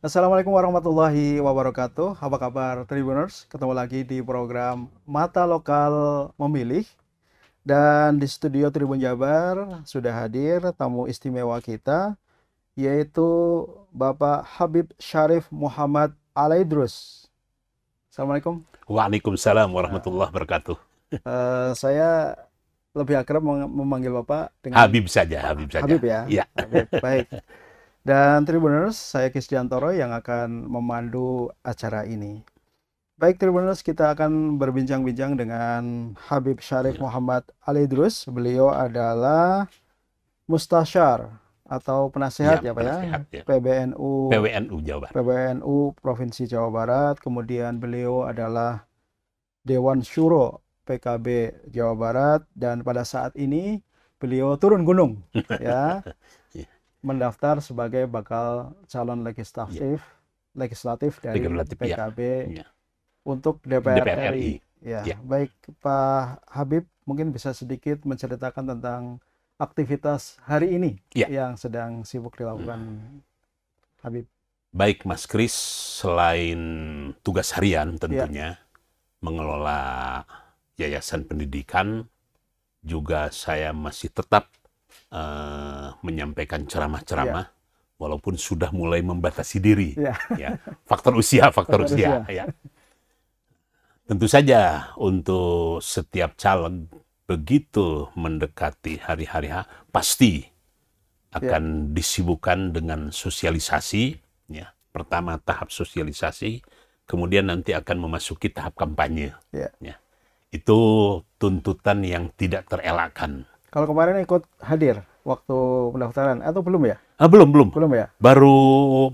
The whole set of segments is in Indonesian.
Assalamualaikum warahmatullahi wabarakatuh. Apa kabar Tribuners? Ketemu lagi di program Mata Lokal Memilih. Dan di studio Tribun Jabar sudah hadir tamu istimewa kita yaitu Bapak Habib Syarif Muhammad Alaidrus. Assalamualaikum. Waalaikumsalam warahmatullahi wabarakatuh. Uh, saya lebih akrab memanggil Bapak dengan Habib saja, Habib saja. Habib ya. ya. Habib. Baik dan Tribuners, saya Kisdiantoro yang akan memandu acara ini. Baik Tribuners, kita akan berbincang-bincang dengan Habib Syarif ya. Muhammad Ali Drus. Beliau adalah mustasyar atau penasehat ya, ya Pak ya? PBNU. Ya. PBNU PWNU Jawa Barat. PBNU Provinsi Jawa Barat. Kemudian beliau adalah Dewan Syuro PKB Jawa Barat dan pada saat ini beliau turun gunung ya mendaftar sebagai bakal calon legislatif ya. legislatif dari legislatif, PKB ya. Iya. untuk DPR, DPR RI. RI. Ya, iya. baik Pak Habib mungkin bisa sedikit menceritakan tentang aktivitas hari ini ya. yang sedang sibuk dilakukan hmm. Habib. Baik Mas Kris, selain tugas harian iya. tentunya ya. mengelola yayasan pendidikan juga saya masih tetap uh, menyampaikan ceramah-ceramah yeah. walaupun sudah mulai membatasi diri yeah. ya faktor usia faktor, faktor usia, usia ya tentu saja untuk setiap calon begitu mendekati hari-hari pasti akan yeah. disibukkan dengan sosialisasi ya pertama tahap sosialisasi kemudian nanti akan memasuki tahap kampanye yeah. ya itu tuntutan yang tidak terelakkan kalau kemarin ikut hadir waktu pendaftaran atau belum ya? Ah, belum, belum. Belum ya? Baru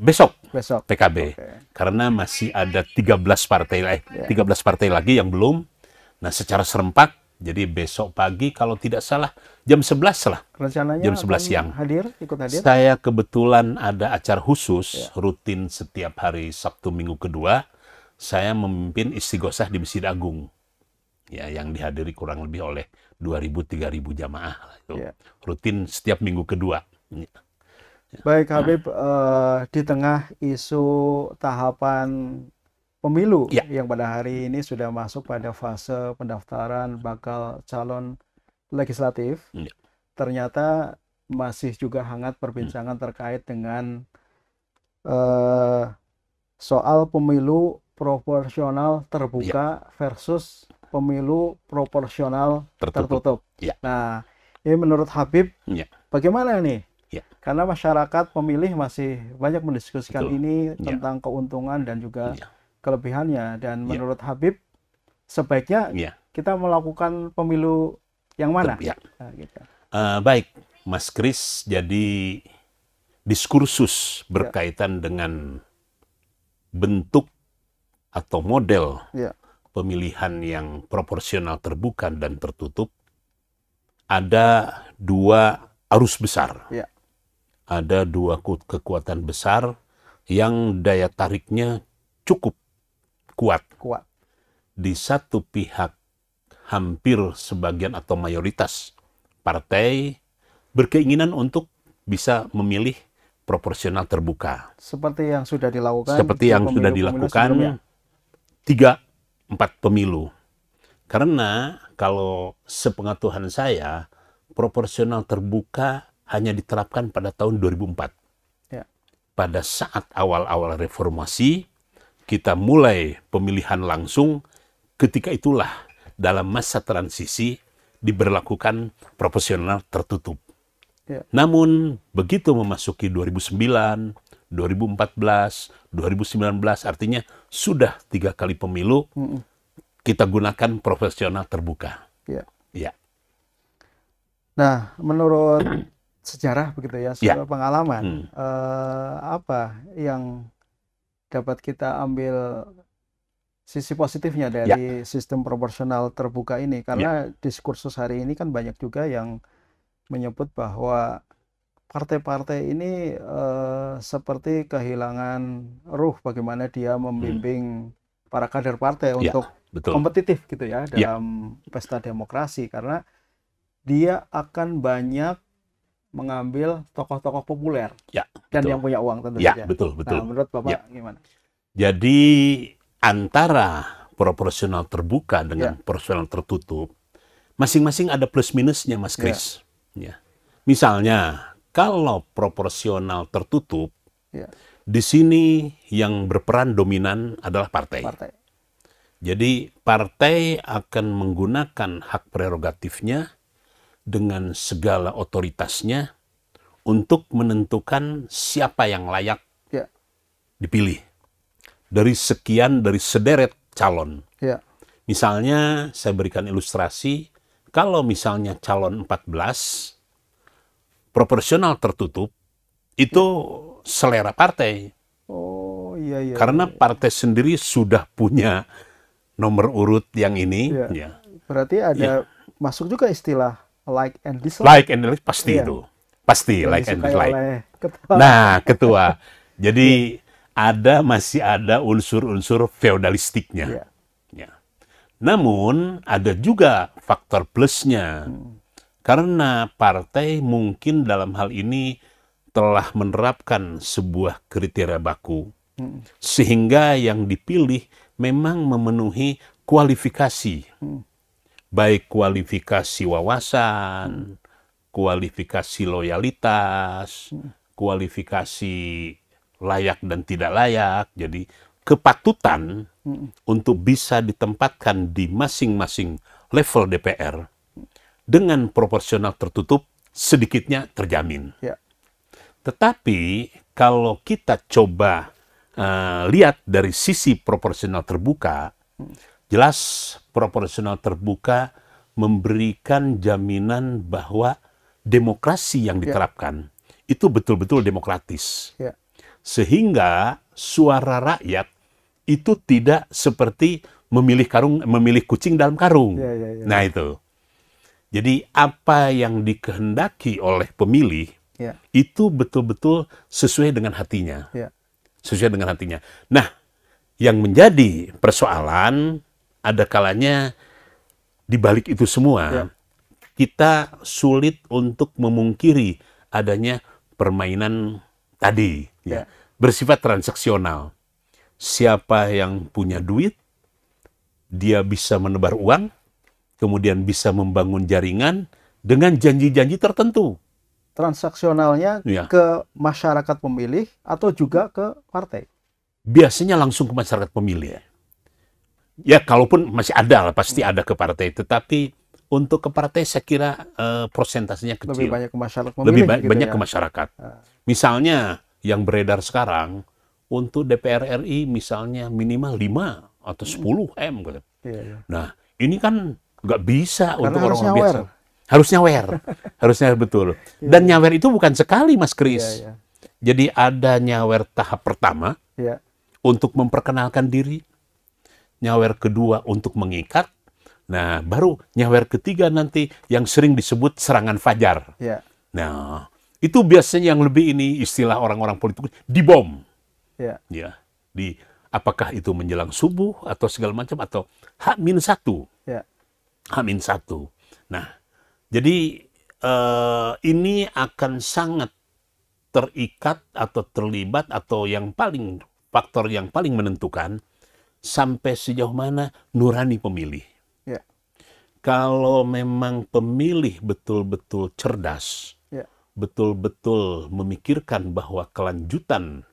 besok. Besok. PKB. Okay. Karena masih ada 13 partai eh, yeah. Ya. 13 partai lagi yang belum. Nah, secara serempak jadi besok pagi kalau tidak salah jam 11 lah. Rencananya jam 11 siang. Hadir, ikut hadir. Saya kebetulan ada acara khusus yeah. rutin setiap hari Sabtu minggu kedua. Saya memimpin istighosah di Masjid Agung ya yang dihadiri kurang lebih oleh 2.000-3.000 jamaah itu ya. rutin setiap minggu kedua. Ya. Baik Habib, nah. uh, di tengah isu tahapan pemilu ya. yang pada hari ini sudah masuk pada fase pendaftaran bakal calon legislatif, ya. ternyata masih juga hangat perbincangan hmm. terkait dengan uh, soal pemilu proporsional terbuka ya. versus pemilu proporsional tertutup. tertutup. Ya. Nah, ini menurut Habib, ya. bagaimana nih? Ya. Karena masyarakat pemilih masih banyak mendiskusikan Betul. ini ya. tentang keuntungan dan juga ya. kelebihannya. Dan ya. menurut Habib, sebaiknya ya. kita melakukan pemilu yang mana? Ya. Nah, gitu. uh, baik, Mas Kris. Jadi diskursus berkaitan ya. dengan bentuk atau model ya pemilihan yang proporsional terbuka dan tertutup, ada dua arus besar. Ya. Ada dua kekuatan besar yang daya tariknya cukup kuat. Kuat. Di satu pihak hampir sebagian atau mayoritas partai berkeinginan untuk bisa memilih proporsional terbuka. Seperti yang sudah dilakukan. Seperti yang sudah dilakukan. Tiga empat pemilu. Karena kalau sepengetahuan saya, proporsional terbuka hanya diterapkan pada tahun 2004. Ya. Pada saat awal-awal reformasi, kita mulai pemilihan langsung, ketika itulah dalam masa transisi diberlakukan proporsional tertutup. Ya. Namun begitu memasuki 2009, 2014, 2019 artinya sudah tiga kali pemilu mm kita gunakan profesional terbuka. Ya. ya. Nah, menurut sejarah begitu ya, sejarah ya. pengalaman hmm. eh, apa yang dapat kita ambil sisi positifnya dari ya. sistem proporsional terbuka ini karena ya. diskursus hari ini kan banyak juga yang menyebut bahwa partai-partai ini uh, seperti kehilangan ruh bagaimana dia hmm. membimbing hmm. para kader partai ya, untuk betul. kompetitif gitu ya, ya. dalam ya. pesta demokrasi karena dia akan banyak mengambil tokoh-tokoh populer ya, dan yang punya uang tentu ya, saja. Betul, nah, betul. Nah, menurut Bapak ya. gimana? Jadi antara proporsional terbuka dengan ya. proporsional tertutup masing-masing ada plus minusnya Mas ya. Kris. Ya. ya. Misalnya kalau proporsional tertutup, ya. di sini yang berperan dominan adalah partai. partai. Jadi partai akan menggunakan hak prerogatifnya dengan segala otoritasnya untuk menentukan siapa yang layak ya. dipilih dari sekian dari sederet calon. Ya. Misalnya saya berikan ilustrasi kalau misalnya calon 14 proporsional tertutup itu selera partai. Oh iya iya. Karena iya. partai sendiri sudah punya nomor urut yang ini. Iya. Ya. Berarti ada ya. masuk juga istilah like and dislike. Like and dislike pasti iya. itu, pasti yang like and dislike. Ketua. Nah ketua, jadi iya. ada masih ada unsur-unsur feodalistiknya. Iya. Ya. Namun ada juga faktor plusnya. Hmm karena partai mungkin dalam hal ini telah menerapkan sebuah kriteria baku, hmm. sehingga yang dipilih memang memenuhi kualifikasi, hmm. baik kualifikasi wawasan, hmm. kualifikasi loyalitas, kualifikasi layak dan tidak layak. Jadi, kepatutan untuk bisa ditempatkan di masing-masing level DPR dengan proporsional tertutup sedikitnya terjamin. Ya. Tetapi kalau kita coba uh, lihat dari sisi proporsional terbuka, jelas proporsional terbuka memberikan jaminan bahwa demokrasi yang ya. diterapkan ya. itu betul-betul demokratis. Ya. Sehingga suara rakyat itu tidak seperti memilih karung memilih kucing dalam karung. Ya, ya, ya. Nah itu. Jadi apa yang dikehendaki oleh pemilih ya. itu betul-betul sesuai dengan hatinya. ya. Sesuai dengan hatinya. Nah, yang menjadi persoalan ada kalanya di balik itu semua ya. kita sulit untuk memungkiri adanya permainan tadi ya. ya bersifat transaksional. Siapa yang punya duit dia bisa menebar uang, kemudian bisa membangun jaringan dengan janji-janji tertentu. Transaksionalnya ya. ke masyarakat pemilih atau juga ke partai? Biasanya langsung ke masyarakat pemilih. Ya, ya kalaupun masih ada pasti ada ke partai. Tetapi untuk ke partai saya kira uh, eh, prosentasenya kecil. Lebih banyak ke masyarakat pemilih. Lebih ba gitu banyak ya? ke masyarakat. Ah. Misalnya yang beredar sekarang, untuk DPR RI misalnya minimal 5 atau 10 hmm. M. Gitu. Iya, iya. Nah, ini kan nggak bisa Karena untuk orang orang biasa. wear, harusnya betul. Iya, Dan iya. nyawer itu bukan sekali, Mas iya, Kris. Yeah, yeah. Jadi ada nyawer tahap pertama yeah. untuk memperkenalkan diri, nyawer kedua untuk mengikat. Nah, baru nyawer ketiga nanti yang sering disebut serangan fajar. Yeah. Nah, itu biasanya yang lebih ini istilah orang-orang politik dibom. Ya. ya. Di apakah itu menjelang subuh atau segala macam atau hak min satu Amin satu. Nah, jadi eh, ini akan sangat terikat atau terlibat atau yang paling faktor yang paling menentukan sampai sejauh mana nurani pemilih. Ya. Kalau memang pemilih betul-betul cerdas, ya. betul-betul memikirkan bahwa kelanjutan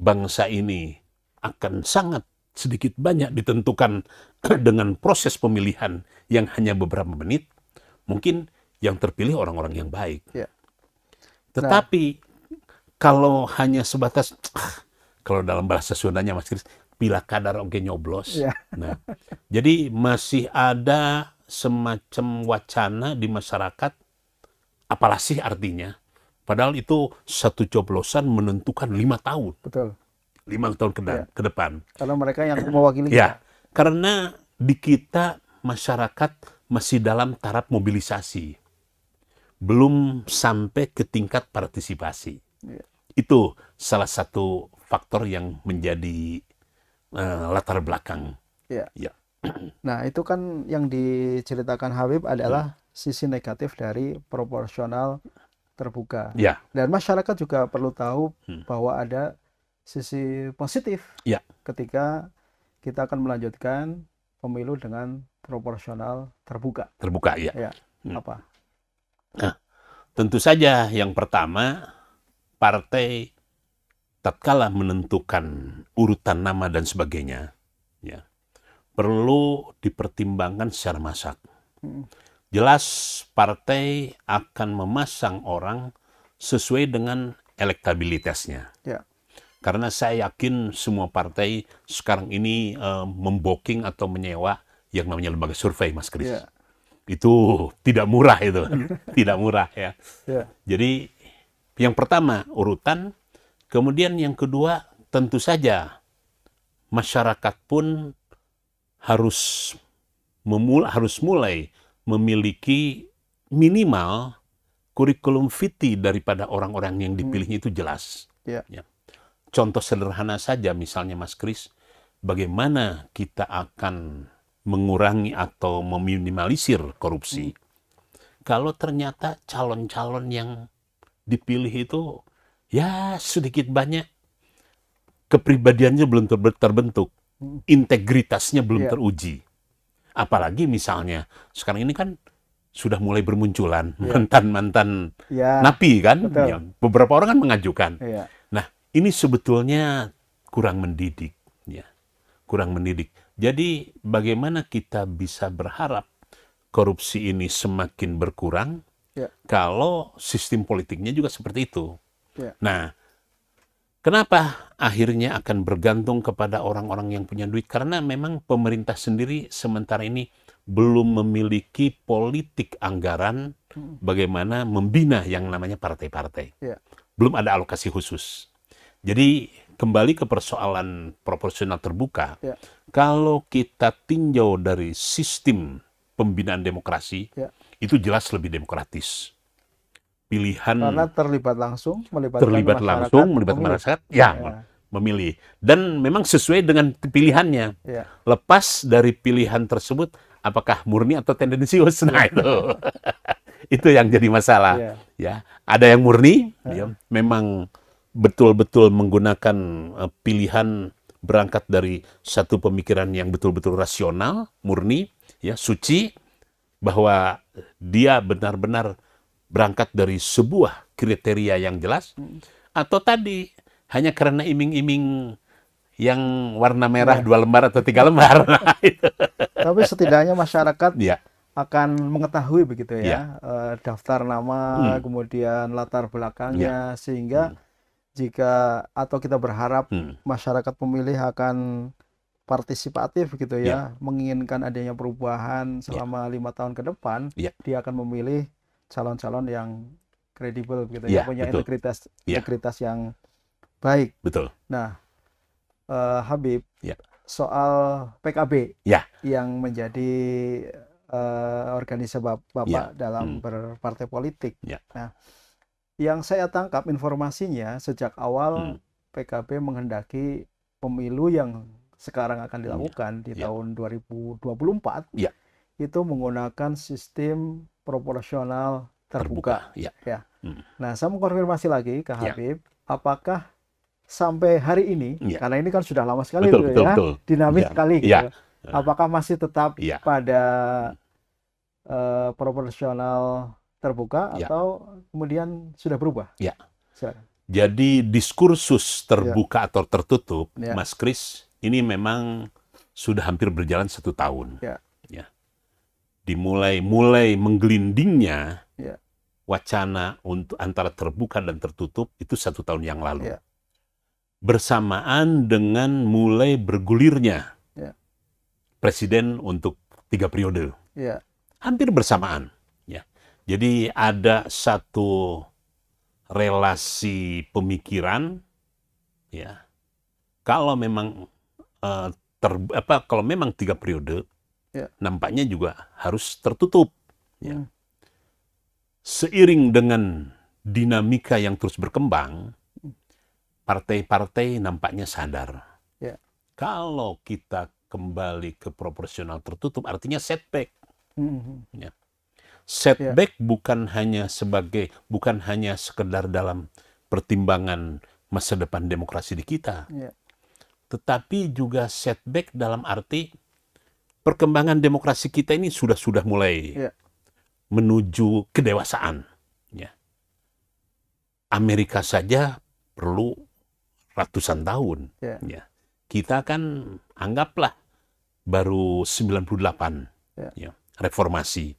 bangsa ini akan sangat sedikit banyak ditentukan dengan proses pemilihan yang hanya beberapa menit, mungkin yang terpilih orang-orang yang baik. Ya. Tetapi nah. kalau hanya sebatas kalau dalam bahasa Sundanya Mas Kris, pila kadar oke nyoblos. Ya. Nah, jadi masih ada semacam wacana di masyarakat apalah artinya? Padahal itu satu coblosan menentukan lima tahun. Betul lima tahun ke, ya. ke depan. Karena mereka yang mewakili. Ya, karena di kita masyarakat masih dalam taraf mobilisasi, belum sampai ke tingkat partisipasi. Ya. Itu salah satu faktor yang menjadi uh, latar belakang. Ya. ya. Nah itu kan yang diceritakan Habib adalah ya. sisi negatif dari proporsional terbuka. Ya. Dan masyarakat juga perlu tahu hmm. bahwa ada sisi positif ya. ketika kita akan melanjutkan pemilu dengan proporsional terbuka. Terbuka ya. ya. Hmm. Apa? Nah, tentu saja yang pertama partai tatkala menentukan urutan nama dan sebagainya, ya perlu dipertimbangkan secara masak. Hmm. Jelas partai akan memasang orang sesuai dengan elektabilitasnya. Ya karena saya yakin semua partai sekarang ini uh, memboking atau menyewa yang namanya lembaga survei, Mas Kris. Yeah. Itu tidak murah itu, tidak murah ya. Yeah. Jadi yang pertama urutan, kemudian yang kedua tentu saja masyarakat pun harus memulai harus mulai memiliki minimal kurikulum vitae daripada orang-orang yang dipilihnya itu jelas. Yeah. Ya. ya. Contoh sederhana saja misalnya Mas Kris, bagaimana kita akan mengurangi atau meminimalisir korupsi hmm. kalau ternyata calon-calon yang dipilih itu ya sedikit banyak kepribadiannya belum terbentuk, hmm. integritasnya belum iya. teruji. Apalagi misalnya sekarang ini kan sudah mulai bermunculan iya. mantan-mantan yeah. napi kan, Betul. Ya, beberapa orang kan mengajukan. Yeah ini sebetulnya kurang mendidik ya kurang mendidik jadi bagaimana kita bisa berharap korupsi ini semakin berkurang ya. kalau sistem politiknya juga seperti itu ya. nah kenapa akhirnya akan bergantung kepada orang-orang yang punya duit karena memang pemerintah sendiri sementara ini belum memiliki politik anggaran hmm. bagaimana membina yang namanya partai-partai ya. belum ada alokasi khusus jadi kembali ke persoalan proporsional terbuka, ya. kalau kita tinjau dari sistem pembinaan demokrasi, ya. itu jelas lebih demokratis. Pilihan karena terlibat langsung, terlibat langsung, melibatkan masyarakat, ya, ya memilih dan memang sesuai dengan pilihannya. Ya. Lepas dari pilihan tersebut, apakah murni atau tendensius? Nah itu. itu yang jadi masalah. Ya, ya. ada yang murni, ya. ya memang betul-betul menggunakan eh, pilihan berangkat dari satu pemikiran yang betul-betul rasional, murni, ya suci, bahwa dia benar-benar berangkat dari sebuah kriteria yang jelas, hmm. atau tadi hanya karena iming-iming yang warna merah ya. dua lembar atau tiga lembar. Nah, Tapi setidaknya masyarakat ya. akan mengetahui begitu ya, ya. daftar nama, hmm. kemudian latar belakangnya, ya. sehingga hmm jika atau kita berharap hmm. masyarakat pemilih akan partisipatif gitu ya, ya menginginkan adanya perubahan ya. selama lima tahun ke depan, ya. dia akan memilih calon-calon yang kredibel gitu ya, ya, punya betul. integritas ya. integritas yang baik. Betul. Nah, uh, Habib, ya. soal PKB ya. yang menjadi uh, organisasi bapak ya. dalam hmm. berpartai politik. ya. Nah yang saya tangkap informasinya sejak awal hmm. PKB menghendaki pemilu yang sekarang akan iya. dilakukan ya. di ya. tahun 2024 ya. itu menggunakan sistem proporsional terbuka. terbuka ya. ya. Hmm. Nah, saya mengkonfirmasi lagi ke iya. Habib, ya. apakah sampai hari ini, ya. karena ini kan sudah lama sekali, betul, betul, ya, betul. dinamis iya. sekali, gitu ya. Gitu. apakah masih tetap ya. pada uh, proporsional terbuka ya. atau kemudian sudah berubah? Ya. Silakan. Jadi diskursus terbuka ya. atau tertutup, ya. Mas Kris, ini memang sudah hampir berjalan satu tahun. Ya. ya. Dimulai mulai menggelindingnya ya. wacana untuk antara terbuka dan tertutup itu satu tahun yang lalu. Ya. Bersamaan dengan mulai bergulirnya ya. presiden untuk tiga periode. Ya. Hampir bersamaan jadi ada satu relasi pemikiran ya. Kalau memang uh, ter, apa kalau memang tiga periode ya. nampaknya juga harus tertutup ya. ya. Seiring dengan dinamika yang terus berkembang, hmm. partai-partai nampaknya sadar. Ya. Kalau kita kembali ke proporsional tertutup artinya setback. Hmm. hmm ya Setback yeah. bukan hanya sebagai bukan hanya sekedar dalam pertimbangan masa depan demokrasi di kita. Yeah. Tetapi juga setback dalam arti perkembangan demokrasi kita ini sudah-sudah mulai yeah. menuju kedewasaan. Ya. Amerika saja perlu ratusan tahun. Yeah. Ya. Kita kan anggaplah baru 98 ya. Ya, reformasi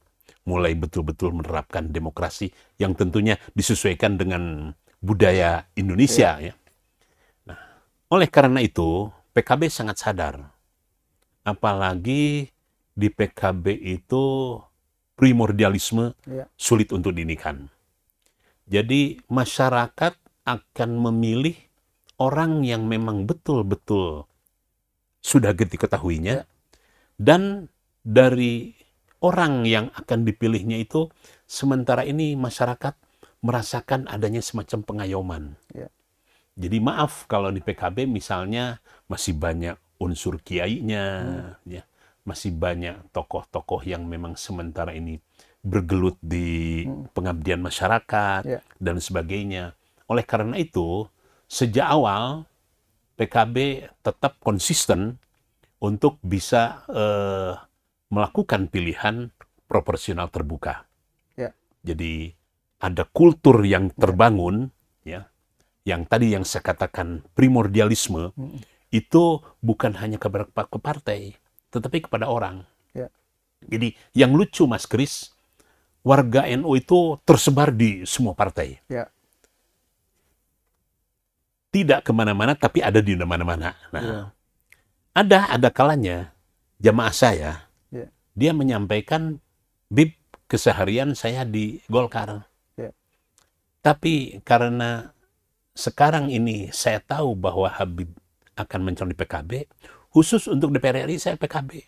mulai betul-betul menerapkan demokrasi yang tentunya disesuaikan dengan budaya Indonesia iya. ya. Nah, oleh karena itu PKB sangat sadar. Apalagi di PKB itu primordialisme ya. sulit untuk dinikan. Jadi masyarakat akan memilih orang yang memang betul-betul sudah diketahuinya iya. dan dari orang yang akan dipilihnya itu sementara ini masyarakat merasakan adanya semacam pengayoman. Ya. Jadi maaf kalau di PKB misalnya masih banyak unsur kiainya, hmm. ya, masih banyak tokoh-tokoh yang memang sementara ini bergelut di hmm. pengabdian masyarakat ya. dan sebagainya. Oleh karena itu, sejak awal PKB tetap konsisten untuk bisa uh, melakukan pilihan proporsional terbuka. Ya. Jadi ada kultur yang ya. terbangun, ya, yang tadi yang saya katakan primordialisme hmm. itu bukan hanya ke, ke partai, tetapi kepada orang. Ya. Jadi yang lucu Mas Kris, warga NU itu tersebar di semua partai. Ya. Tidak kemana-mana, tapi ada di mana-mana. Nah, ya. ada ada kalanya jamaah saya dia menyampaikan bib keseharian saya di Golkar. Yeah. Tapi karena sekarang ini saya tahu bahwa Habib akan mencalon di PKB, khusus untuk DPR RI saya PKB.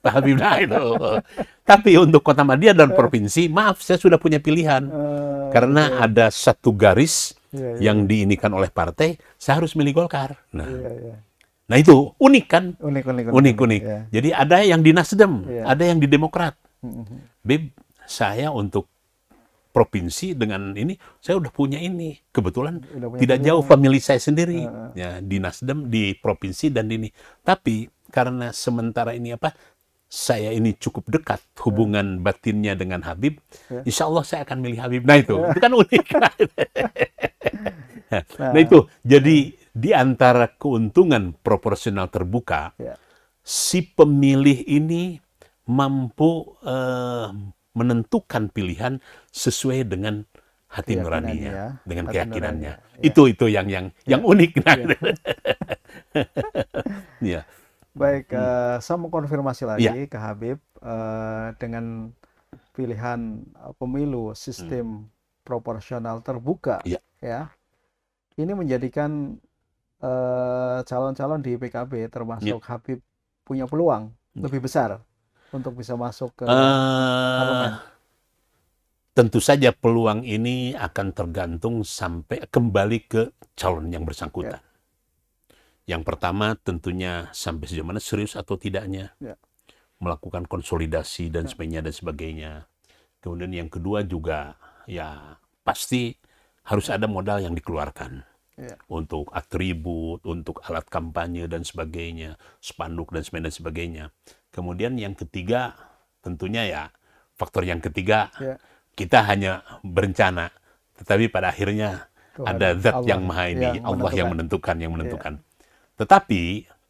Pak Habib Naik loh. Tapi untuk Kota Madia dan provinsi, maaf saya sudah punya pilihan. Ah, karena yeah. ada satu garis yeah, yeah. yang diinikan oleh partai, saya harus milih Golkar. Nah, iya, iya. Nah itu unik kan? Unik unik unik. unik, unik. Ya. Jadi ada yang di Nasdem, ya. ada yang di Demokrat. Mm, mm, mm. Bib, saya untuk provinsi dengan ini saya udah punya ini kebetulan punya tidak jauh jauh family saya sendiri uh, ya di Nasdem di provinsi dan ini tapi karena sementara ini apa saya ini cukup dekat hubungan ya. batinnya dengan Habib Ya. insya Allah saya akan milih Habib nah itu ya. itu kan unik nah, nah, nah itu jadi di antara keuntungan proporsional terbuka, ya. si pemilih ini mampu uh, menentukan pilihan sesuai dengan hati nuraninya, ya. dengan hati keyakinannya. Ya. Itu itu yang yang ya. yang unik. Ya. ya. Baik, uh, saya mau konfirmasi lagi ya. ke Habib uh, dengan pilihan pemilu hmm. sistem hmm. proporsional terbuka, ya. ya. Ini menjadikan calon eh, calon-calon di PKB termasuk yeah. Habib punya peluang iya. lebih besar untuk bisa masuk ke uh, tentu saja peluang ini akan tergantung sampai kembali ke calon yang bersangkutan. Iya. Yang pertama tentunya sampai sejauh mana serius atau tidaknya yeah. melakukan konsolidasi dan iya. sebagainya dan sebagainya. Kemudian yang kedua juga ya pasti harus ada modal yang dikeluarkan yeah. untuk atribut, untuk alat kampanye dan sebagainya, spanduk dan sebagainya. Kemudian yang ketiga tentunya ya faktor yang ketiga yeah. kita hanya berencana, tetapi pada akhirnya Tuhan, ada zat Allah yang maha ini, iya, Allah yang menentukan, yang menentukan. Yeah. Tetapi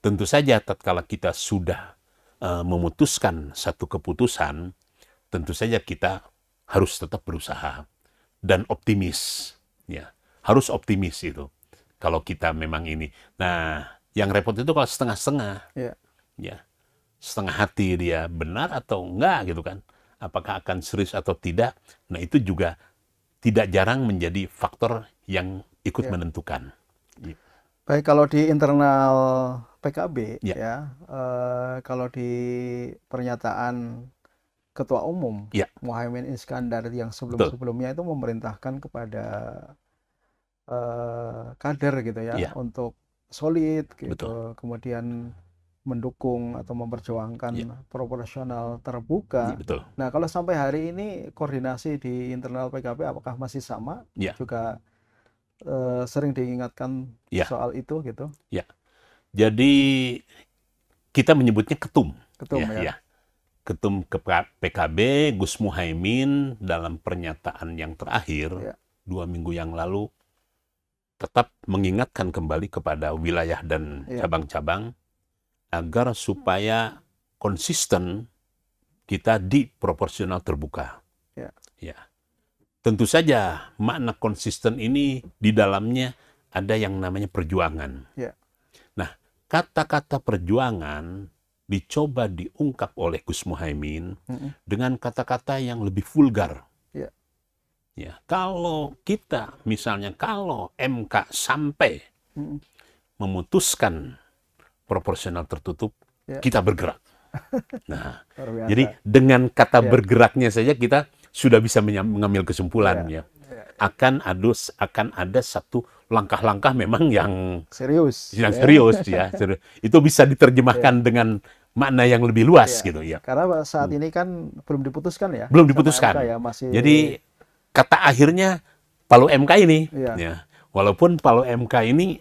tentu saja tatkala kita sudah uh, memutuskan satu keputusan, tentu saja kita harus tetap berusaha dan optimis, ya harus optimis itu kalau kita memang ini. Nah, yang repot itu kalau setengah-setengah. Ya. ya. Setengah hati dia benar atau enggak gitu kan. Apakah akan serius atau tidak. Nah, itu juga tidak jarang menjadi faktor yang ikut ya. menentukan. Ya. Baik kalau di internal PKB iya. ya, ya e, kalau di pernyataan Ketua Umum ya. Muhammad Iskandar yang sebelum-sebelumnya itu memerintahkan kepada Eh, kader gitu ya, ya. untuk solid gitu, Betul. kemudian mendukung atau memperjuangkan ya. proporsional terbuka. Ya, betul. Nah, kalau sampai hari ini koordinasi di internal PKP apakah masih sama? Ya. Juga eh, sering diingatkan ya. soal itu gitu. Ya. Jadi kita menyebutnya ketum. Ketum iya, ya. ya. ya. Ketum ke PKB Gus Muhaimin dalam pernyataan yang terakhir ya. dua minggu yang lalu tetap mengingatkan kembali kepada wilayah dan iya. cabang-cabang yeah. agar supaya konsisten kita di proporsional terbuka. Ya. ya. Tentu saja makna konsisten ini di dalamnya ada yang namanya perjuangan. Ya. Nah, kata-kata perjuangan dicoba diungkap oleh Gus Muhaimin mm -hmm. dengan kata-kata yang lebih vulgar. Ya, kalau kita misalnya kalau MK sampai hmm. memutuskan proporsional tertutup, ya. kita bergerak. Nah, jadi dengan kata ya. bergeraknya saja kita sudah bisa mengambil kesimpulan ya. ya. Akan ada akan ada satu langkah-langkah memang yang serius. Yang ya. serius ya. Itu bisa diterjemahkan ya. dengan makna yang lebih luas ya. gitu ya. Karena saat hmm. ini kan belum diputuskan ya. Belum diputuskan. ya, masih Jadi kata akhirnya Palu MK ini. Iya. Ya. Walaupun Palu MK ini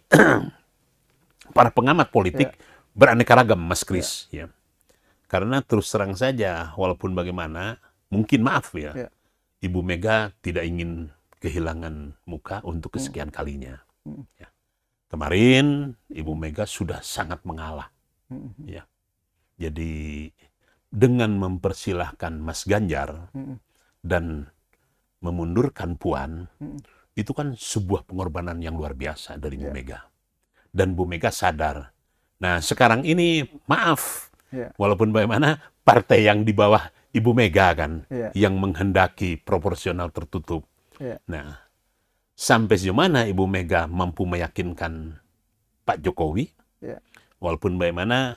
para pengamat politik iya. beraneka ragam, Mas Kris. Iya. Ya. Karena terus terang saja, walaupun bagaimana, mungkin maaf ya, Ibu Mega tidak ingin kehilangan muka untuk hmm. kesekian hmm. kalinya. Hmm. Ya. Kemarin Ibu Mega sudah sangat mengalah. Hmm. Ya. Jadi dengan mempersilahkan Mas Ganjar hmm. dan memundurkan Puan hmm. itu kan sebuah pengorbanan yang luar biasa dari Bu ya. Mega. Dan Bu Mega sadar. Nah, sekarang ini maaf yeah. walaupun bagaimana partai yang di bawah Ibu Mega kan yeah. yang menghendaki proporsional tertutup. Yeah. Nah, sampai sejauh mana Ibu Mega mampu meyakinkan Pak Jokowi? Yeah. Walaupun bagaimana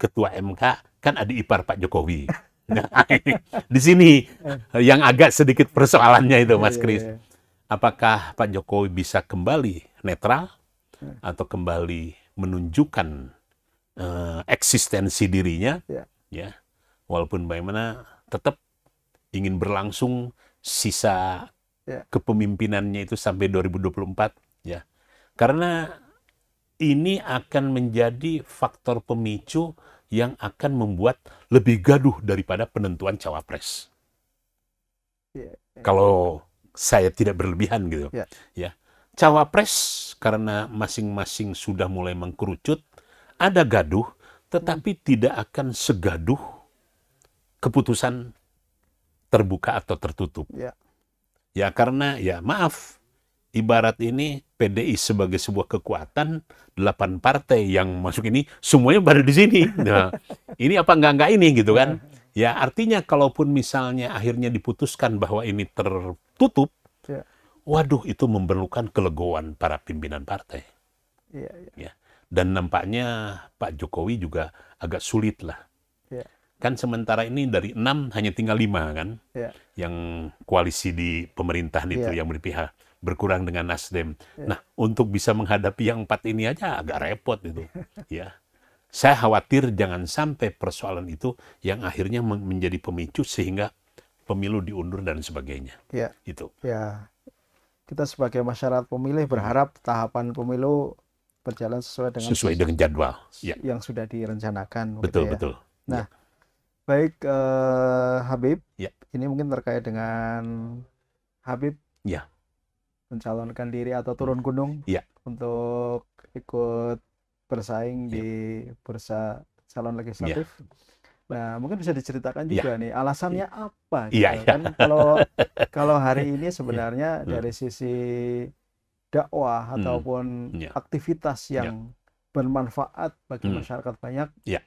ketua MK kan adik ipar Pak Jokowi. di sini yang agak sedikit persoalannya itu Mas iya, Kris. Iya, iya. Apakah Pak Jokowi bisa kembali netral hmm. atau kembali menunjukkan uh, eksistensi dirinya ya walaupun bagaimana tetap ingin berlangsung sisa kepemimpinannya itu sampai 2024 ya. Karena ini akan menjadi faktor pemicu yang akan membuat lebih gaduh daripada penentuan cawapres. Ya, ya. Kalau saya tidak berlebihan gitu, ya. ya cawapres karena masing-masing sudah mulai mengkerucut, ada gaduh, tetapi hmm. tidak akan segaduh keputusan terbuka atau tertutup. Ya, Ya karena ya maaf ibarat ini PDI sebagai sebuah kekuatan delapan partai yang masuk ini semuanya berada di sini. Nah, ini apa enggak enggak ini gitu kan? Iya. Ya artinya kalaupun misalnya akhirnya diputuskan bahwa ini tertutup, iya. waduh itu memerlukan kelegoan para pimpinan partai. Ya, ya. Ya. Dan nampaknya Pak Jokowi juga agak sulit lah. Ya. Kan sementara ini dari enam hanya tinggal lima kan, ya. yang koalisi di pemerintahan itu ya. yang berpihak berkurang dengan Nasdem. Iya. Nah, untuk bisa menghadapi yang empat ini aja agak repot itu, ya. Saya khawatir jangan sampai persoalan itu yang akhirnya menjadi pemicu sehingga pemilu diundur dan sebagainya. Ya. Itu. Ya. Kita sebagai masyarakat pemilih berharap tahapan pemilu berjalan sesuai dengan sesuai dengan jadwal ya. yang sudah direncanakan. Betul ya. betul. Nah, ya. baik eh, Habib. Ya. Ini mungkin terkait dengan Habib. Ya mencalonkan diri atau turun gunung ya. untuk ikut bersaing ya. di iya. bursa calon legislatif. Ya. Nah, mungkin bisa diceritakan iya. juga ya. nih alasannya ya. apa gitu ya, ya. kan kalau kalau hari ini iya. sebenarnya ya. dari sisi dakwah hmm. ataupun ya. aktivitas yang ya. bermanfaat bagi hmm. masyarakat banyak ya.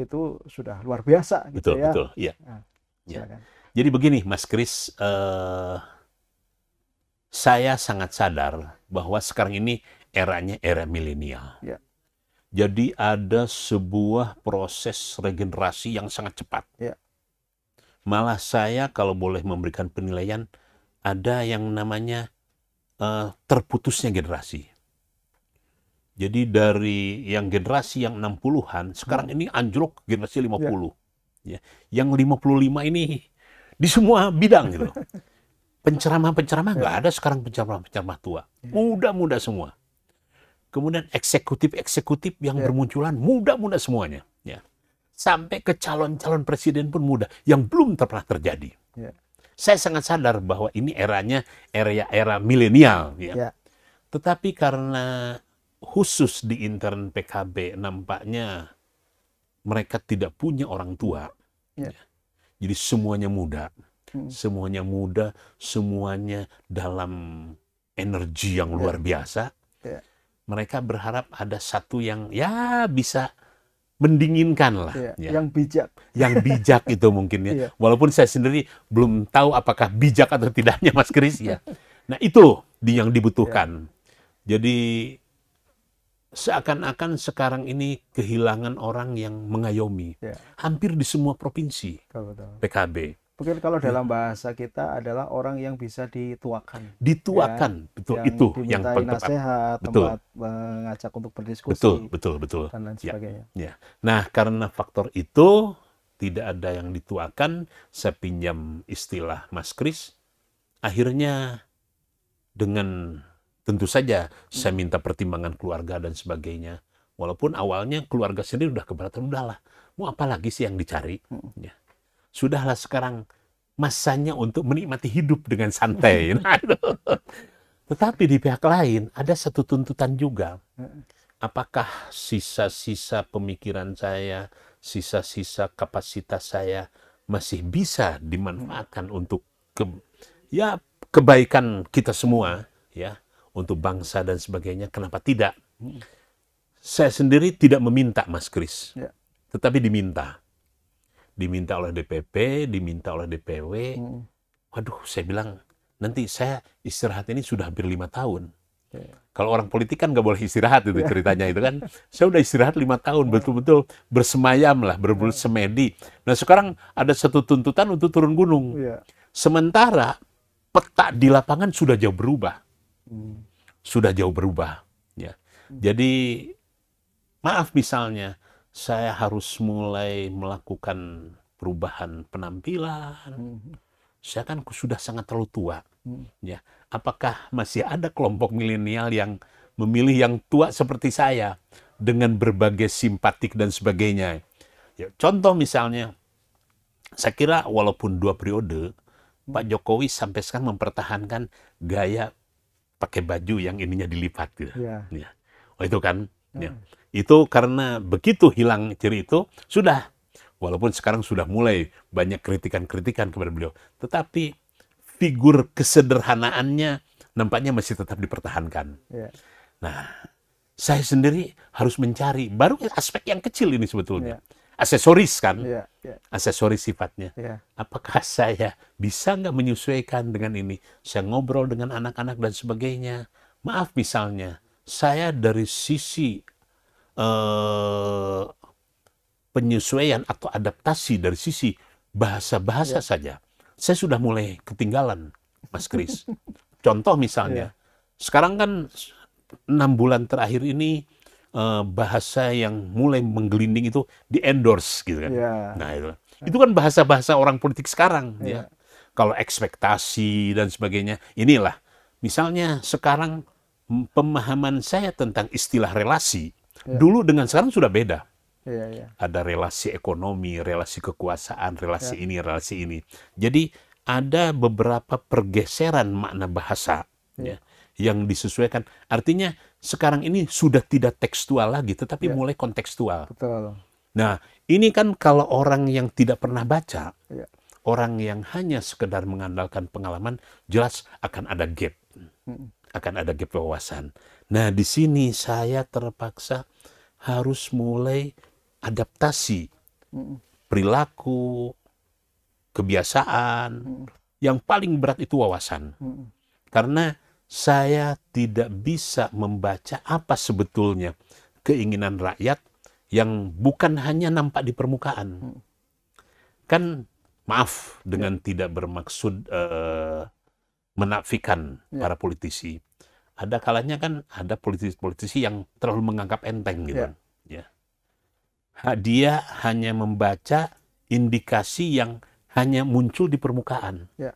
itu sudah luar biasa gitu betul, ya. Betul, Iya. Nah, ya. Jadi begini Mas Kris uh saya sangat sadar bahwa sekarang ini eranya era milenial. Ya. Jadi ada sebuah proses regenerasi yang sangat cepat. Ya. Malah saya kalau boleh memberikan penilaian ada yang namanya uh, terputusnya generasi. Jadi dari yang generasi yang 60-an, sekarang hmm. ini anjlok generasi 50. Ya. Ya. Yang 55 ini di semua bidang gitu. penceramah-penceramah nggak iya. ada sekarang penceramah-penceramah tua. Iya. Muda-muda semua. Kemudian eksekutif-eksekutif yang iya. bermunculan muda-muda semuanya. Ya. Sampai ke calon-calon presiden pun muda yang belum pernah terjadi. Saya sangat sadar bahwa ini eranya era era milenial. Ya. Tetapi karena khusus di intern PKB nampaknya mereka tidak punya orang tua. Ya. Jadi semuanya muda. Hmm. semuanya muda, semuanya dalam energi yang ya. luar biasa. Ya. Mereka berharap ada satu yang ya bisa mendinginkan lah. Yeah. Ya. Yang bijak. Yang bijak itu mungkin ya. Yeah. Walaupun saya sendiri belum tahu apakah bijak atau tidaknya Mas Kris ya. Nah itu yang dibutuhkan. Yeah. Jadi seakan-akan sekarang ini kehilangan orang yang mengayomi. Yeah. Hampir di semua provinsi betul. PKB mungkin kalau iya. dalam bahasa kita adalah orang yang bisa dituakan. Ya. Dituakan, ya, betul yang itu yang nasihat, betul. tempat mengajak eh, untuk berdiskusi. Betul, betul, betul. Dan lain ya, sebagainya. Ya, ya. Nah, karena faktor itu tidak ada yang dituakan, saya pinjam istilah Mas Kris. Akhirnya dengan tentu saja saya hmm. minta pertimbangan keluarga dan sebagainya. Walaupun awalnya keluarga sendiri sudah keberatan, udahlah. Mau apa lagi sih yang dicari? Hmm. Ya sudahlah sekarang masanya untuk menikmati hidup dengan santai. Tetapi di pihak lain ada satu tuntutan juga. Apakah sisa-sisa pemikiran saya, sisa-sisa kapasitas saya masih bisa dimanfaatkan untuk ke, ya kebaikan kita semua ya untuk bangsa dan sebagainya kenapa tidak saya sendiri tidak meminta Mas Kris ya. tetapi diminta diminta oleh DPP, diminta oleh DPW. Hmm. Waduh, saya bilang nanti saya istirahat ini sudah hampir lima tahun. Iya. Kalau orang politik kan nggak boleh istirahat itu iya. ceritanya itu kan. Saya udah istirahat lima tahun iya. betul-betul bersemayam lah, berbulut semedi. Nah sekarang ada satu tuntutan untuk turun gunung. Sementara peta di lapangan sudah jauh berubah, hmm. sudah jauh berubah. Ya. Hmm. Jadi maaf misalnya saya harus mulai melakukan perubahan penampilan. Hmm. Saya kan sudah sangat terlalu tua. Hmm. Ya, apakah masih ada kelompok milenial yang memilih yang tua seperti saya dengan berbagai simpatik dan sebagainya? Ya, contoh misalnya, saya kira walaupun dua periode, hmm. Pak Jokowi sampai sekarang mempertahankan gaya pakai baju yang ininya dilipat gitu. Ya. ya. Oh itu kan. Hmm. Ya itu karena begitu hilang ciri itu sudah walaupun sekarang sudah mulai banyak kritikan-kritikan kepada beliau tetapi figur kesederhanaannya nampaknya masih tetap dipertahankan. Yeah. Nah, saya sendiri harus mencari baru aspek yang kecil ini sebetulnya. Yeah. Aksesoris kan, yeah, yeah. aksesoris sifatnya. Yeah. Apakah saya bisa nggak menyesuaikan dengan ini? Saya ngobrol dengan anak-anak dan sebagainya. Maaf misalnya, saya dari sisi eh, penyesuaian atau adaptasi dari sisi bahasa-bahasa ya. saja. Saya sudah mulai ketinggalan, Mas Kris. Contoh misalnya, ya. sekarang kan enam bulan terakhir ini eh, bahasa yang mulai menggelinding itu di endorse gitu kan. Ya. Nah itu, itu kan bahasa-bahasa orang politik sekarang ya. ya. Kalau ekspektasi dan sebagainya, inilah misalnya sekarang pemahaman saya tentang istilah relasi Ya. Dulu dengan sekarang sudah beda. Ya, ya. Ada relasi ekonomi, relasi kekuasaan, relasi ya. ini, relasi ini. Jadi ada beberapa pergeseran makna bahasa ya. ya, yang disesuaikan. Artinya sekarang ini sudah tidak tekstual lagi, tetapi ya. mulai kontekstual. Betul. Nah, ini kan kalau orang yang tidak pernah baca, ya. orang yang hanya sekedar mengandalkan pengalaman, jelas akan ada gap, hmm. akan ada gap wawasan. Nah, di sini saya terpaksa harus mulai adaptasi perilaku, kebiasaan. Yang paling berat itu wawasan. Karena saya tidak bisa membaca apa sebetulnya keinginan rakyat yang bukan hanya nampak di permukaan. Mm. Kan maaf dengan ya. tidak bermaksud uh, menafikan ya. para politisi ada kalanya kan ada politisi-politisi yang terlalu menganggap enteng gitu. Yeah. Ya. ya. Dia hanya membaca indikasi yang hanya muncul di permukaan. Yeah.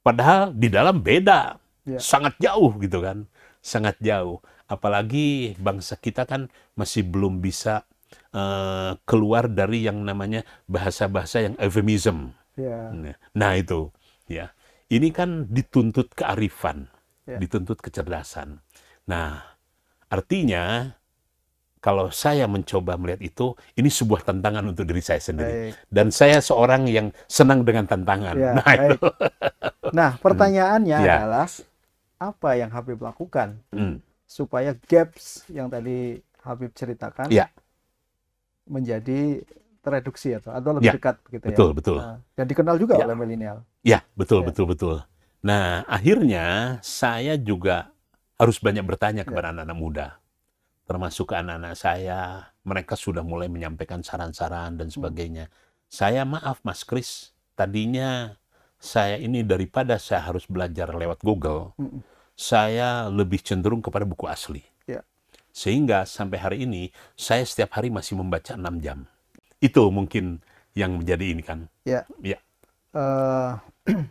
Padahal di dalam beda, yeah. sangat jauh gitu kan, sangat jauh. Apalagi bangsa kita kan masih belum bisa uh, keluar dari yang namanya bahasa-bahasa yang eufemism. Yeah. Nah itu, ya ini kan dituntut kearifan yeah. dituntut kecerdasan. Nah, artinya kalau saya mencoba melihat itu, ini sebuah tantangan untuk diri saya sendiri. Baik. Dan saya seorang yang senang dengan tantangan. Ya, nah, itu. nah, hmm. pertanyaannya hmm. adalah apa yang Habib lakukan hmm. supaya gaps yang tadi Habib ceritakan ya. menjadi tereduksi atau atau lebih ya, dekat begitu betul, ya. Betul, betul. Nah, dan dikenal juga ya. oleh milenial. Ya, betul, ya. betul, betul. Nah, akhirnya saya juga harus banyak bertanya ya. kepada anak-anak muda, termasuk anak-anak saya. Mereka sudah mulai menyampaikan saran-saran dan hmm. sebagainya. Hmm. Saya maaf, Mas Kris, tadinya saya ini daripada saya harus belajar lewat Google, hmm. saya lebih cenderung kepada buku asli. Ya. Sehingga sampai hari ini saya setiap hari masih membaca 6 jam. Itu mungkin yang menjadi ini kan. Ya. ya. Uh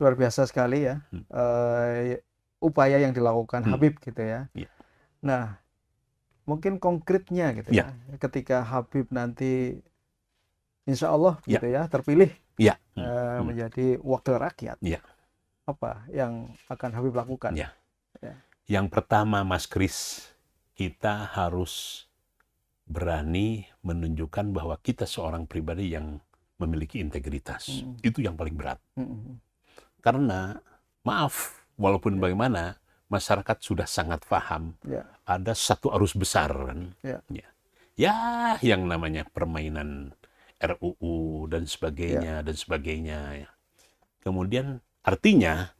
luar biasa sekali ya hmm. uh, upaya yang dilakukan hmm. Habib gitu ya. Yeah. Nah, mungkin konkretnya gitu yeah. ya, ketika Habib nanti Insya Allah yeah. gitu ya terpilih yeah. Iya. hmm. uh, menjadi wakil rakyat, yeah. apa yang akan Habib lakukan? Yeah. Yeah. Yang pertama, Mas Kris, kita harus berani menunjukkan bahwa kita seorang pribadi yang memiliki integritas. Hmm. Itu yang paling berat. Hmm, hmm, hmm. Karena maaf, walaupun ya. bagaimana masyarakat sudah sangat paham ya. ada satu arus besar kan. Ya. ya. ya yang namanya permainan RUU dan sebagainya ya. dan sebagainya. Ya. Kemudian artinya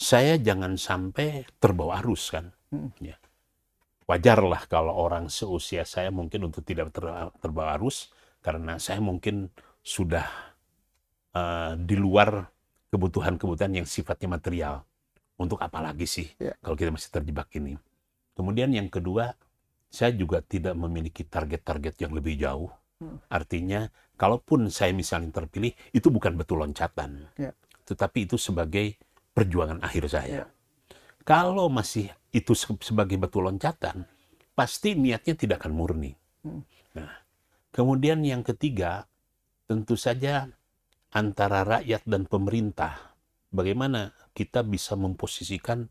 saya jangan sampai terbawa arus kan. Hmm. Ya. Wajarlah kalau orang seusia saya mungkin untuk tidak ter terbawa arus karena saya mungkin sudah uh, di luar kebutuhan-kebutuhan yang sifatnya material. Untuk apa lagi sih yeah. kalau kita masih terjebak ini? Kemudian yang kedua, saya juga tidak memiliki target-target yang lebih jauh. Hmm. Artinya, kalaupun saya misalnya terpilih, itu bukan betul loncatan. Yeah. Tetapi itu sebagai perjuangan akhir saya. Yeah. Kalau masih itu sebagai betul loncatan, pasti niatnya tidak akan murni. Hmm. Nah, kemudian yang ketiga, tentu saja antara rakyat dan pemerintah. Bagaimana kita bisa memposisikan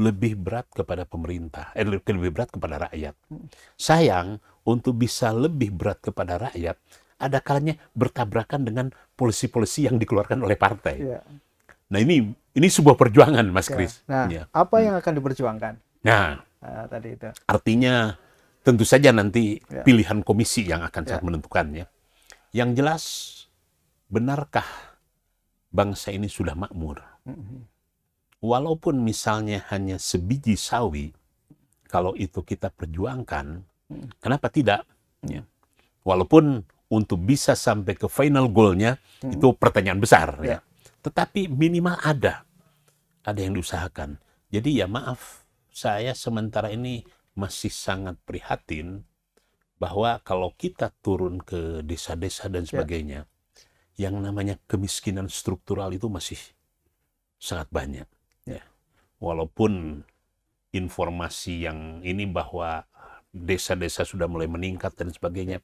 lebih berat kepada pemerintah, eh, lebih berat kepada rakyat. Hmm. Sayang, untuk bisa lebih berat kepada rakyat, ada kalanya bertabrakan dengan polisi-polisi yang dikeluarkan oleh partai. Ya. Nah ini ini sebuah perjuangan, Mas ya. Kris. Nah, ya. apa yang hmm. akan diperjuangkan? Nah, nah tadi itu. Artinya tentu saja nanti ya. pilihan komisi yang akan iya. ya. menentukannya. Yang jelas benarkah bangsa ini sudah makmur? Mm-hmm. Walaupun misalnya hanya sebiji sawi, kalau itu kita perjuangkan, mm. kenapa tidak? Ya. Walaupun untuk bisa sampai ke final goalnya mm. itu pertanyaan besar ya. ya. Tetapi minimal ada, ada yang diusahakan. Jadi ya maaf, saya sementara ini masih sangat prihatin bahwa kalau kita turun ke desa-desa dan ya. sebagainya. Ya yang namanya kemiskinan struktural itu masih sangat banyak. Ya. Walaupun informasi yang ini bahwa desa-desa sudah mulai meningkat dan sebagainya,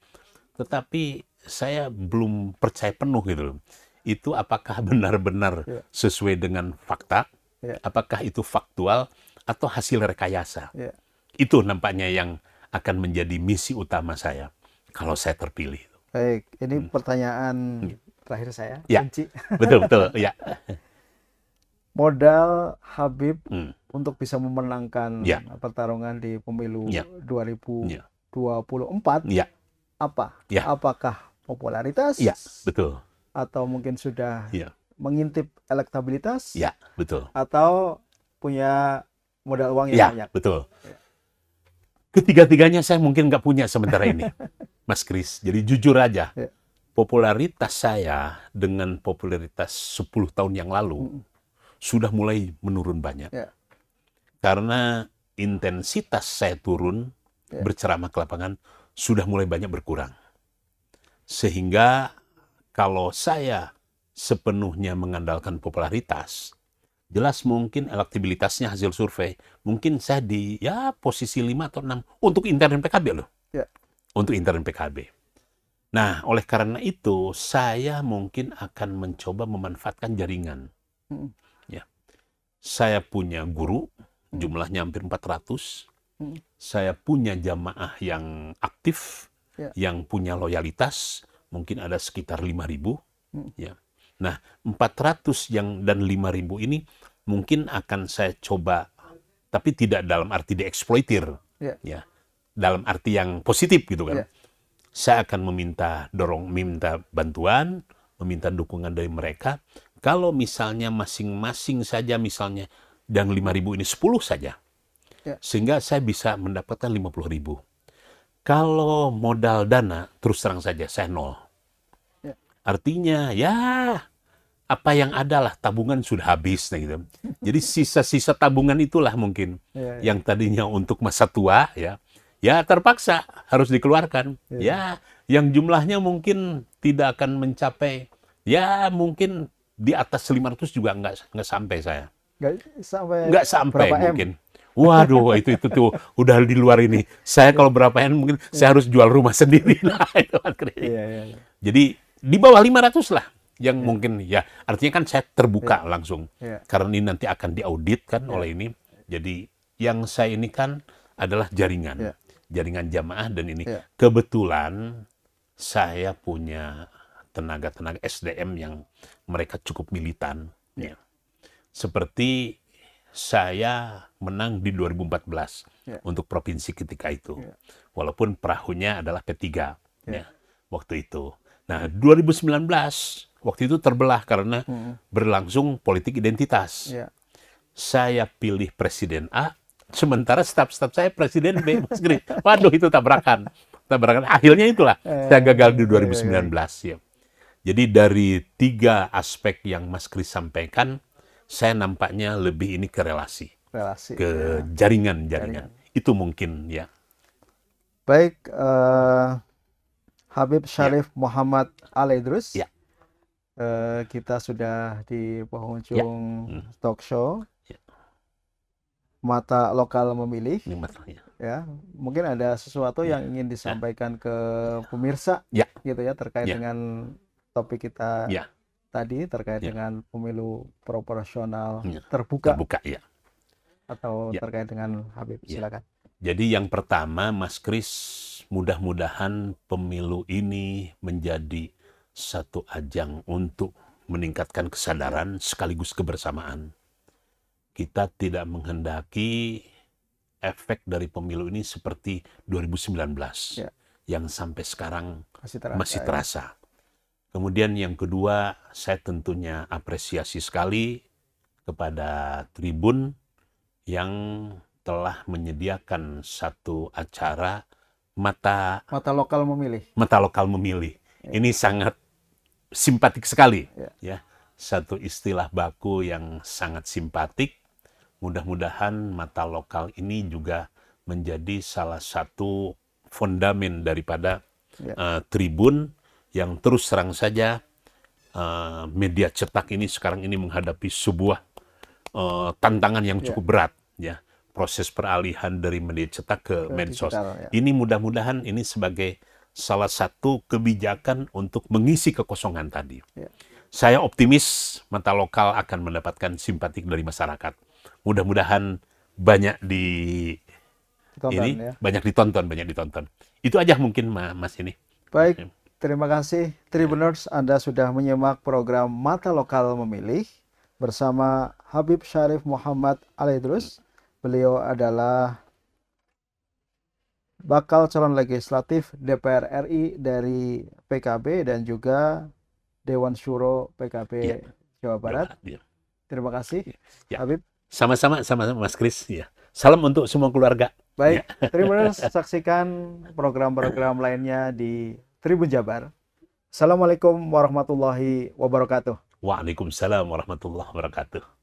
tetapi saya belum percaya penuh gitu Itu apakah benar-benar ya. sesuai dengan fakta? Ya. Apakah itu faktual atau hasil rekayasa? Ya. Itu nampaknya yang akan menjadi misi utama saya kalau saya terpilih. Baik, ini hmm. pertanyaan hmm terakhir saya ya. kunci. Betul betul ya. Modal Habib hmm. untuk bisa memenangkan ya. pertarungan di pemilu ya. 2024 ya. apa? Ya. Apakah popularitas? Ya, betul. Atau mungkin sudah ya. mengintip elektabilitas? Ya, betul. Atau punya modal uang yang ya, banyak? Betul. Ketiga-tiganya saya mungkin nggak punya sementara ini, Mas Kris. Jadi jujur aja. Ya popularitas saya dengan popularitas 10 tahun yang lalu hmm. sudah mulai menurun banyak. Yeah. Karena intensitas saya turun yeah. berceramah ke lapangan sudah mulai banyak berkurang. Sehingga kalau saya sepenuhnya mengandalkan popularitas, jelas mungkin elektabilitasnya hasil survei mungkin saya di ya posisi 5 atau 6 untuk intern PKB loh. Ya. Untuk intern PKB. Nah, oleh karena itu saya mungkin akan mencoba memanfaatkan jaringan. Hmm. Ya. Saya punya guru, hmm. jumlahnya hampir 400. Hmm. Saya punya jamaah yang aktif, ya. yang punya loyalitas, mungkin ada sekitar 5000. Hmm. Ya. Nah, 400 yang dan 5000 ini mungkin akan saya coba tapi tidak dalam arti dieksploitir. Ya. ya. Dalam arti yang positif gitu kan. Ya saya akan meminta dorong minta bantuan, meminta dukungan dari mereka. Kalau misalnya masing-masing saja misalnya yang 5000 ini 10 saja. Ya. Sehingga saya bisa mendapatkan 50000. Kalau modal dana terus terang saja saya nol. Ya. Artinya ya apa yang adalah tabungan sudah habis nah gitu. Jadi sisa-sisa tabungan itulah mungkin ya, ya. yang tadinya untuk masa tua ya ya terpaksa harus dikeluarkan. Iya. Ya, yang jumlahnya mungkin tidak akan mencapai ya mungkin di atas 500 juga nggak nggak sampai saya. Nggak sampai. Nggak sampai mungkin. M? Waduh, itu itu tuh udah di luar ini. Saya kalau berapa yang mungkin iya. saya harus jual rumah sendiri. lah. itu kan iya, iya, iya. Jadi di bawah 500 lah yang yeah. mungkin ya artinya kan saya terbuka yeah. langsung yeah. karena ini nanti akan diaudit kan yeah. oleh ini jadi yang saya ini kan adalah jaringan yeah jaringan jamaah dan ini. Ya. Kebetulan saya punya tenaga-tenaga SDM yang mereka cukup militan. Iya. Ya. Seperti saya menang di 2014 ya. untuk provinsi ketika itu. Ya. Walaupun perahunya adalah P3 ya. Ya, waktu itu. Nah, 2019 waktu itu terbelah karena hmm. berlangsung politik identitas. Ya. Saya pilih presiden A, Sementara staf-staf saya presiden B, Mas Gris. Waduh, itu tabrakan. Tabrakan. Akhirnya itulah eh, saya gagal di 2019 iya, iya, iya. ya. Jadi dari tiga aspek yang Mas Kris sampaikan, saya nampaknya lebih ini ke relasi, relasi ke jaringan-jaringan. Ya. Itu mungkin ya. Baik, uh, Habib ya. Syarif ya. Muhammad Al Idrus. Ya. Uh, kita sudah di penghujung ya. Hmm. talk show mata lokal memilih. Iya. ya. mungkin ada sesuatu ya. yang ingin ya. disampaikan ya. ke pemirsa, ya. gitu ya, terkait ya. dengan topik kita ya. tadi terkait ya. dengan pemilu proporsional ya. terbuka. Terbuka, ya. Atau ya. terkait dengan Habib, ya. silakan. Jadi yang pertama, Mas Kris, mudah-mudahan pemilu ini menjadi satu ajang untuk meningkatkan kesadaran sekaligus kebersamaan kita tidak menghendaki efek dari pemilu ini seperti 2019 ya. yang sampai sekarang masih terasa. Masih ya. terasa. Ya. Kemudian yang kedua, saya tentunya apresiasi sekali kepada Tribun yang telah menyediakan satu acara mata mata lokal memilih. Mata lokal memilih. Ya. Ini sangat simpatik sekali ya. ya. Satu istilah baku yang sangat simpatik Mudah-mudahan mata lokal ini juga menjadi salah satu fondamen daripada ya. uh, Tribun yang terus terang saja uh, media cetak ini sekarang ini menghadapi sebuah uh, tantangan yang ya. cukup ya. berat ya proses peralihan dari media cetak ke, ke medsos. Digital, ya. Ini mudah-mudahan ini sebagai salah satu kebijakan untuk mengisi kekosongan tadi. Ya. Saya optimis mata lokal akan mendapatkan simpatik dari masyarakat mudah-mudahan banyak di ditonton, ini ya. banyak ditonton banyak ditonton itu aja mungkin mas ini baik terima kasih Tribuners ya. Anda sudah menyimak program Mata Lokal Memilih bersama Habib Syarif Muhammad Alidrus beliau adalah bakal calon legislatif DPR RI dari PKB dan juga Dewan Syuro PKB ya. Jawa Barat. Ya. Terima kasih, ya. ya. Habib. Sama-sama, sama-sama Mas Kris. Ya. Salam untuk semua keluarga. Baik, ya. kasih saksikan program-program lainnya di Tribun Jabar. Assalamualaikum warahmatullahi wabarakatuh. Waalaikumsalam warahmatullahi wabarakatuh.